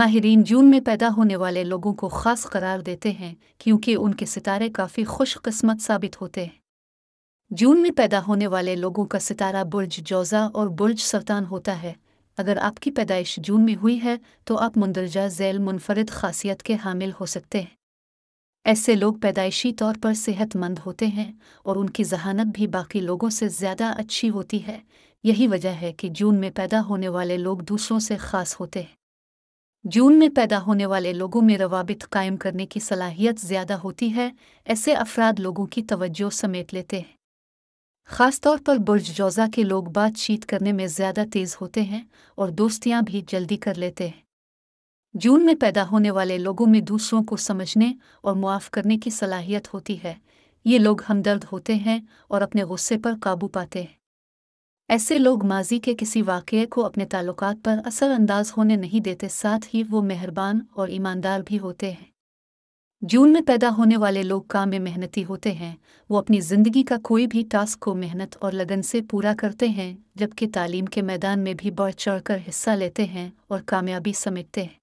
माहरीन जून में पैदा होने वाले लोगों को ख़ास करार देते हैं क्योंकि उनके सितारे काफ़ी खुशकस्मत साबित होते हैं जून में पैदा होने वाले लोगों का सितारा बुर्ज जोजा और बुर्ज सरतान होता है अगर आपकी पैदाइश जून में हुई है तो आप मंदरजा झैल मुनफरद खासियत के हामिल हो सकते हैं ऐसे लोग पैदाइशी तौर पर सेहतमंद होते हैं और उनकी जहानत भी बाकी लोगों से ज़्यादा अच्छी होती है यही वजह है कि जून में पैदा होने वाले लोग दूसरों से ख़ास होते हैं जून में पैदा होने वाले लोगों में रवाबित कायम करने की सलाहियत ज़्यादा होती है ऐसे अफराद लोगों की तवज्जो समेट लेते हैं ख़ासतौर पर बुर्ज जौज़ा के लोग बातचीत करने में ज़्यादा तेज़ होते हैं और दोस्तियां भी जल्दी कर लेते हैं जून में पैदा होने वाले लोगों में दूसरों को समझने और मुआफ़ करने की सलाहियत होती है ये लोग हमदर्द होते हैं और अपने गुस्से पर काबू पाते हैं ऐसे लोग माजी के किसी वाक़े को अपने ताल्लुक पर असरअंदाज होने नहीं देते साथ ही वो मेहरबान और ईमानदार भी होते हैं जून में पैदा होने वाले लोग काम में मेहनती होते हैं वो अपनी ज़िंदगी का कोई भी टास्क को मेहनत और लगन से पूरा करते हैं जबकि तालीम के मैदान में भी बढ़ चढ़ कर हिस्सा लेते हैं और कामयाबी समेटते हैं